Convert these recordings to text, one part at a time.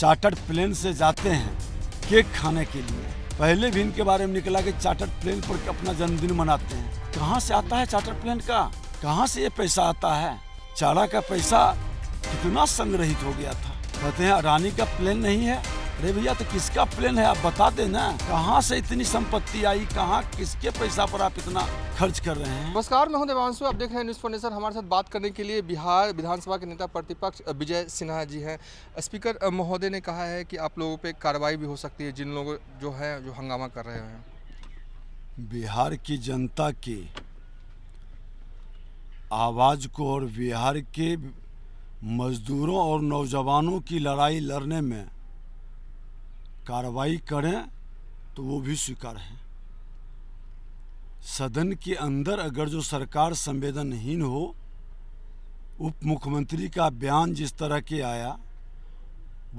chartered plane से जाते हैं केक खाने के लिए पहले भी इनके बारे में निकला कि चार्टर्ड प्लेन पर अपना जन्मदिन मनाते हैं कहाँ से आता है चार्टर्ड प्लेन का कहाँ से ये पैसा आता है चारा का पैसा कितना संग्रहित हो गया था कहते हैं रानी का प्लेन नहीं है अरे भैया तो किसका प्लेन है आप बता देना कहाँ से इतनी संपत्ति आई कहाँ किसके पैसा पर आप इतना खर्च कर रहे हैं नमस्कार मैं हूँ देवांशु आप देख रहे हैं न्यूज़ फोर्नेशन हमारे साथ बात करने के लिए बिहार विधानसभा के नेता प्रतिपक्ष विजय सिन्हा जी हैं स्पीकर महोदय ने कहा है कि आप लोगों पर कार्रवाई भी हो सकती है जिन लोगों जो है जो हंगामा कर रहे हैं बिहार की जनता की आवाज़ को और बिहार के मजदूरों और नौजवानों की लड़ाई लड़ने में कार्रवाई करें तो वो भी स्वीकार है सदन के अंदर अगर जो सरकार संवेदनहीन हो उप मुख्यमंत्री का बयान जिस तरह के आया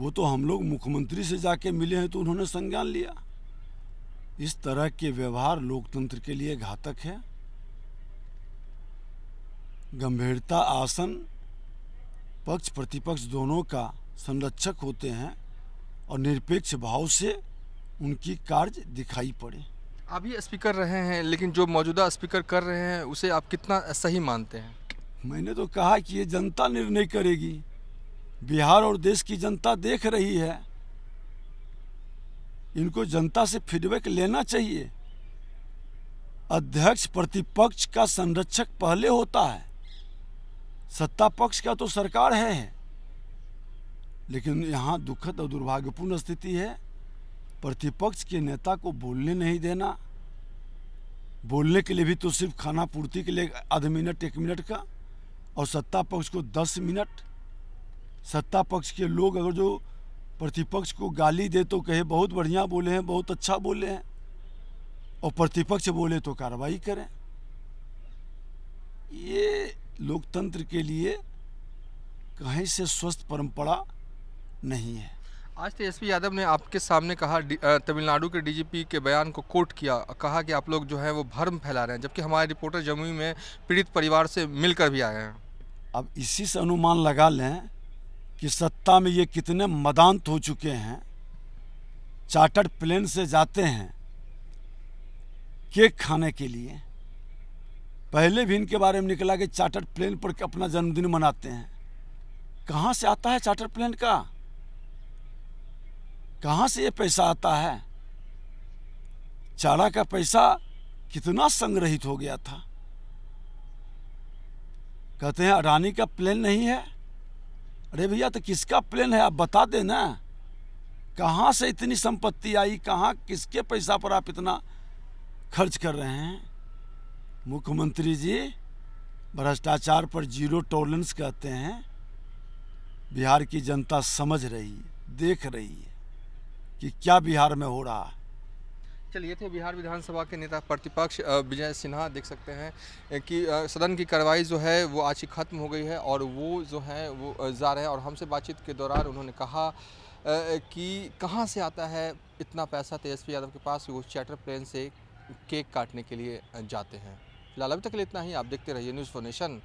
वो तो हम लोग मुख्यमंत्री से जाके मिले हैं तो उन्होंने संज्ञान लिया इस तरह के व्यवहार लोकतंत्र के लिए घातक है गंभीरता आसन पक्ष प्रतिपक्ष दोनों का संरक्षक होते हैं और निरपेक्ष भाव से उनकी कार्य दिखाई पड़े आप ये स्पीकर रहे हैं लेकिन जो मौजूदा स्पीकर कर रहे हैं उसे आप कितना सही मानते हैं मैंने तो कहा कि ये जनता निर्णय करेगी बिहार और देश की जनता देख रही है इनको जनता से फीडबैक लेना चाहिए अध्यक्ष प्रतिपक्ष का संरक्षक पहले होता है सत्ता पक्ष का तो सरकार है लेकिन यहाँ दुखद और दुर्भाग्यपूर्ण स्थिति है प्रतिपक्ष के नेता को बोलने नहीं देना बोलने के लिए भी तो सिर्फ खाना पूर्ति के लिए आध मिनट एक मिनट का और सत्ता पक्ष को दस मिनट सत्ता पक्ष के लोग अगर जो प्रतिपक्ष को गाली दे तो कहे बहुत बढ़िया बोले हैं बहुत अच्छा बोले हैं और प्रतिपक्ष बोले तो कार्रवाई करें ये लोकतंत्र के लिए कहीं से स्वस्थ परंपरा नहीं है आज तेजस्वी तो यादव ने आपके सामने कहा तमिलनाडु के डीजीपी के बयान को कोट किया कहा कि आप लोग जो है वो भर्म फैला रहे हैं जबकि हमारे रिपोर्टर जमुई में पीड़ित परिवार से मिलकर भी आए हैं अब इसी से अनुमान लगा लें कि सत्ता में ये कितने मदांत हो चुके हैं चार्टर्ड प्लेन से जाते हैं केक खाने के लिए पहले भी इनके बारे में निकला कि चार्टर्ड प्लेन पर अपना जन्मदिन मनाते हैं कहाँ से आता है चार्टर्ड प्लेन का कहाँ से ये पैसा आता है चारा का पैसा कितना संग्रहित हो गया था कहते हैं अडानी का प्लेन नहीं है अरे भैया तो किसका प्लेन है आप बता देना कहाँ से इतनी संपत्ति आई कहाँ किसके पैसा पर आप इतना खर्च कर रहे हैं मुख्यमंत्री जी भ्रष्टाचार पर जीरो टॉलरेंस कहते हैं बिहार की जनता समझ रही है देख रही है कि क्या बिहार में हो रहा है चलिए थे बिहार विधानसभा के नेता प्रतिपक्ष विजय सिन्हा देख सकते हैं कि सदन की कार्रवाई जो है वो आज ही ख़त्म हो गई है और वो जो है वो जा रहे हैं और हमसे बातचीत के दौरान उन्होंने कहा कि कहाँ से आता है इतना पैसा तेजस्वी यादव के पास वो चैटर प्लेन से केक काटने के लिए जाते हैं फिलहाल अभी तक के लिए इतना ही आप देखते रहिए न्यूज़ नेशन